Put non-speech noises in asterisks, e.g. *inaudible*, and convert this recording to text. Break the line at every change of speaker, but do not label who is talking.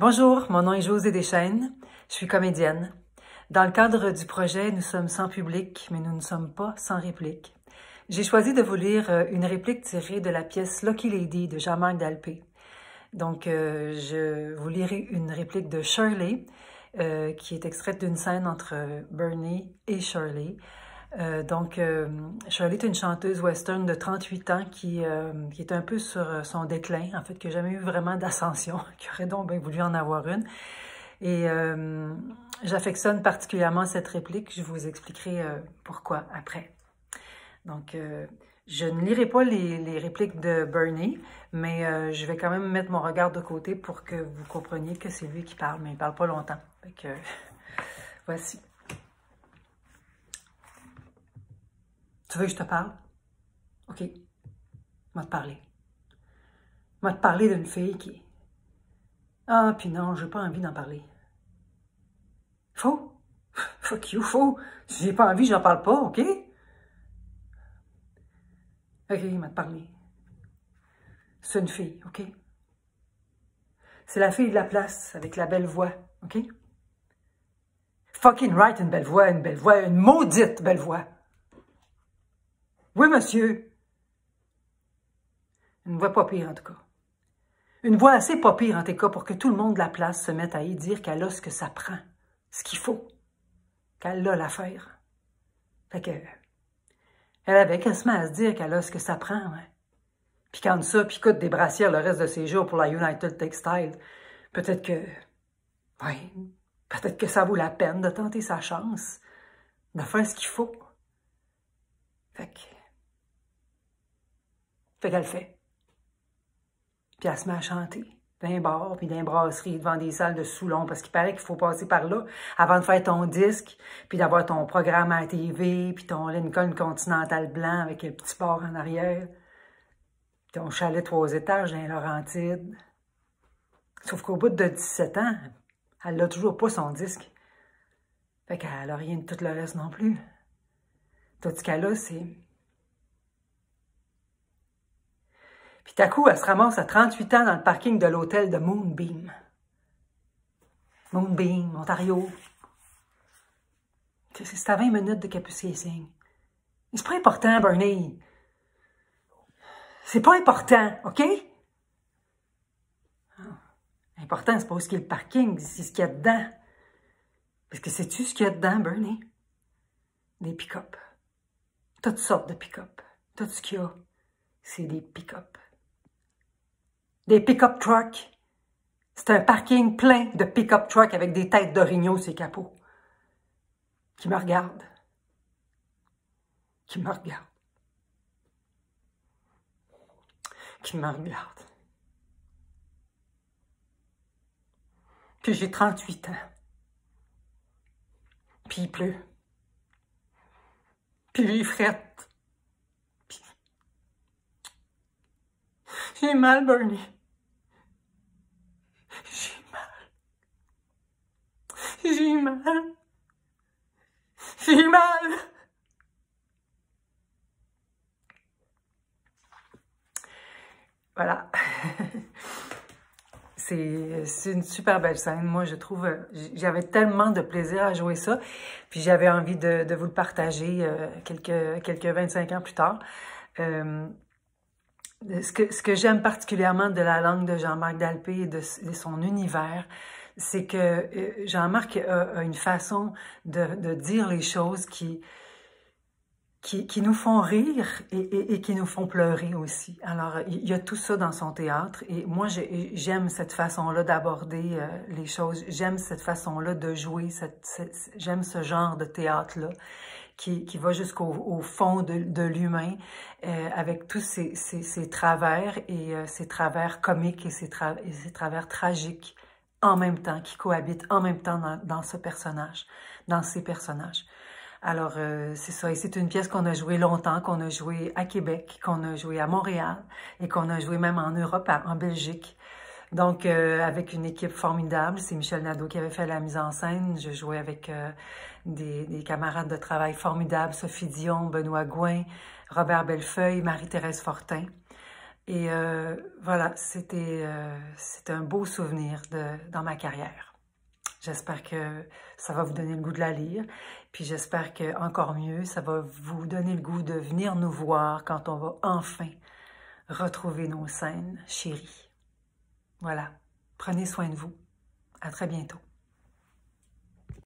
Bonjour, mon nom est José Deschênes. je suis comédienne. Dans le cadre du projet Nous sommes sans public, mais nous ne sommes pas sans réplique, j'ai choisi de vous lire euh, une réplique tirée de la pièce Lucky Lady de Jean-Marc Dalpé. Donc, euh, je vous lirai une réplique de Shirley, euh, qui est extraite d'une scène entre Bernie et Shirley. Euh, donc, euh, Shirley est une chanteuse western de 38 ans euh, qui, est un peu sur euh, son déclin, en fait, qui n'a jamais eu vraiment d'ascension, *laughs* qui aurait donc bien voulu en avoir une. Et j'affectionne particulièrement cette réplique, je vous expliquerai pourquoi après. Donc, je ne lirai pas les, répliques de Bernie, mais je vais quand même mettre mon regard de côté pour que vous compreniez que c'est lui qui parle, mais il ne parle pas longtemps. Fait *laughs* voici. Tu veux que je te parle? OK. moi te parler. Moi te parler d'une fille qui. Ah, puis non, j'ai pas envie d'en parler. Faux. *laughs* Fuck you, faux. Si j'ai pas envie, j'en parle pas, OK? OK, il m'a parlé. C'est une fille, OK? C'est la fille de la place avec la belle voix, OK? Fucking right, une belle voix, une belle voix, une maudite belle voix. Oui, monsieur. Une voix pas pire, en tout cas. Une voix assez pas pire, en tout cas, pour que tout le monde de la place se mette à y dire qu'elle a ce que ça prend, ce qu'il faut, qu'elle a l'affaire. Fait que, elle avait quasiment à se dire qu'elle a ce que ça prend, Puis quand ça coûte des brassières le reste de ses jours pour la United Textile, peut-être que, oui, peut-être que ça vaut la peine de tenter sa chance, de faire ce qu'il faut. Fait que, fait qu'elle le fait. Puis elle se met à chanter d'un bar, puis d'un brasserie, devant des salles de Soulon, parce qu'il paraît qu'il faut passer par là avant de faire ton disque, puis d'avoir ton programme à la TV, puis ton Lincoln Continental blanc avec le petit port en arrière, ton chalet trois étages dans Laurentide. Sauf qu'au bout de 17 ans, elle n'a toujours pas son disque. Fait qu'elle n'a rien de tout le reste non plus. Tout ce qu'elle a, c'est Puis tout à coup, elle se ramasse à 38 ans dans le parking de l'hôtel de Moonbeam. Moonbeam, Ontario. C'est à 20 minutes de Capucine. C'est pas important, Bernie. C'est pas important, OK? Ah. Important, c'est pas où ce qu'il y a le parking, c'est ce qu'il y a dedans. Parce que sais-tu ce qu'il y a dedans, Bernie? Des pick-up. Toutes sortes de pick-up. Tout ce qu'il y a, c'est des pick-up des pick-up trucks. C'est un parking plein de pick-up trucks avec des têtes d'orignaux les capots qui me regardent. Qui me regardent. Qui me regardent. Puis j'ai 38 ans. Puis il pleut. Puis il frette. Puis... J'ai mal Bernie. mal. mal. Voilà. *laughs* c'est une super belle scène. Moi, je trouve, j'avais tellement de plaisir à jouer ça. Puis j'avais envie de, vous le partager euh, quelques, quelques 25 ans plus tard. Euh, ce que, ce que j'aime particulièrement de la langue de Jean-Marc Dalpé et de, son univers, c'est que euh, Jean-Marc a, une façon de, dire les choses qui, qui, nous font rire et, et, qui nous font pleurer aussi. Alors, il y a tout ça dans son théâtre et moi, j'aime cette façon-là d'aborder euh, les choses, j'aime cette façon-là de jouer, j'aime ce genre de théâtre-là qui, qui va jusqu'au fond de, de l'humain, euh, avec tous ses, travers et euh, ses travers comiques et ses, et ses, travers tragiques en même temps, qui cohabitent en même temps dans, ce personnage, dans ces personnages. Alors, euh, c'est ça. Et c'est une pièce qu'on a jouée longtemps, qu'on a jouée à Québec, qu'on a jouée à Montréal et qu'on a jouée même en Europe, en Belgique. Donc, euh, avec une équipe formidable, c'est Michel Nadeau qui avait fait la mise en scène. Je jouais avec euh, des, camarades de travail formidables, Sophie Dion, Benoît Gouin, Robert Bellefeuille, Marie-Thérèse Fortin. Et euh, voilà, c'était un beau souvenir de, dans ma carrière. J'espère que ça va vous donner le goût de la lire. Puis j'espère que, encore mieux, ça va vous donner le goût de venir nous voir quand on va enfin retrouver nos scènes chéries. Voilà. Prenez soin de vous. À très bientôt.